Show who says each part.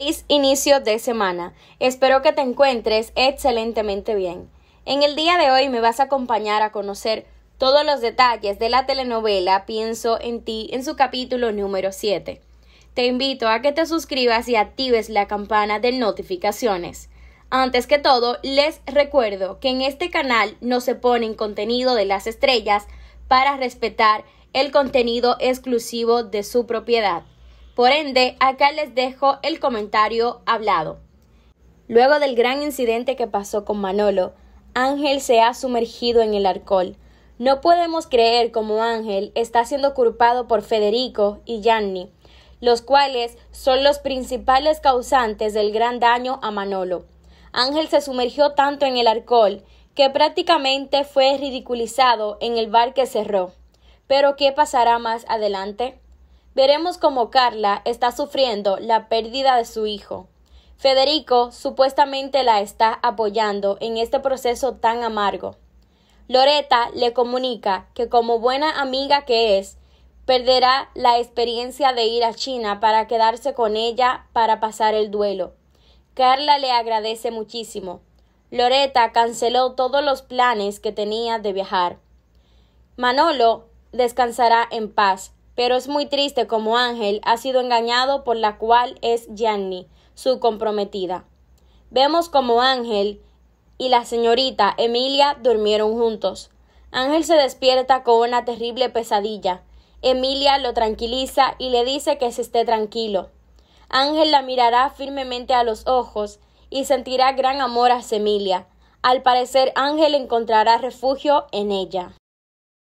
Speaker 1: Feliz inicio de semana. Espero que te encuentres excelentemente bien. En el día de hoy me vas a acompañar a conocer todos los detalles de la telenovela Pienso en ti en su capítulo número 7. Te invito a que te suscribas y actives la campana de notificaciones. Antes que todo, les recuerdo que en este canal no se ponen contenido de las estrellas para respetar el contenido exclusivo de su propiedad. Por ende, acá les dejo el comentario hablado. Luego del gran incidente que pasó con Manolo, Ángel se ha sumergido en el alcohol. No podemos creer cómo Ángel está siendo culpado por Federico y Gianni, los cuales son los principales causantes del gran daño a Manolo. Ángel se sumergió tanto en el alcohol que prácticamente fue ridiculizado en el bar que cerró. Pero ¿qué pasará más adelante? Veremos cómo Carla está sufriendo la pérdida de su hijo. Federico supuestamente la está apoyando en este proceso tan amargo. Loreta le comunica que como buena amiga que es, perderá la experiencia de ir a China para quedarse con ella para pasar el duelo. Carla le agradece muchísimo. Loreta canceló todos los planes que tenía de viajar. Manolo descansará en paz, pero es muy triste como Ángel ha sido engañado por la cual es Gianni, su comprometida. Vemos como Ángel y la señorita Emilia durmieron juntos. Ángel se despierta con una terrible pesadilla. Emilia lo tranquiliza y le dice que se esté tranquilo. Ángel la mirará firmemente a los ojos y sentirá gran amor hacia Emilia. Al parecer Ángel encontrará refugio en ella.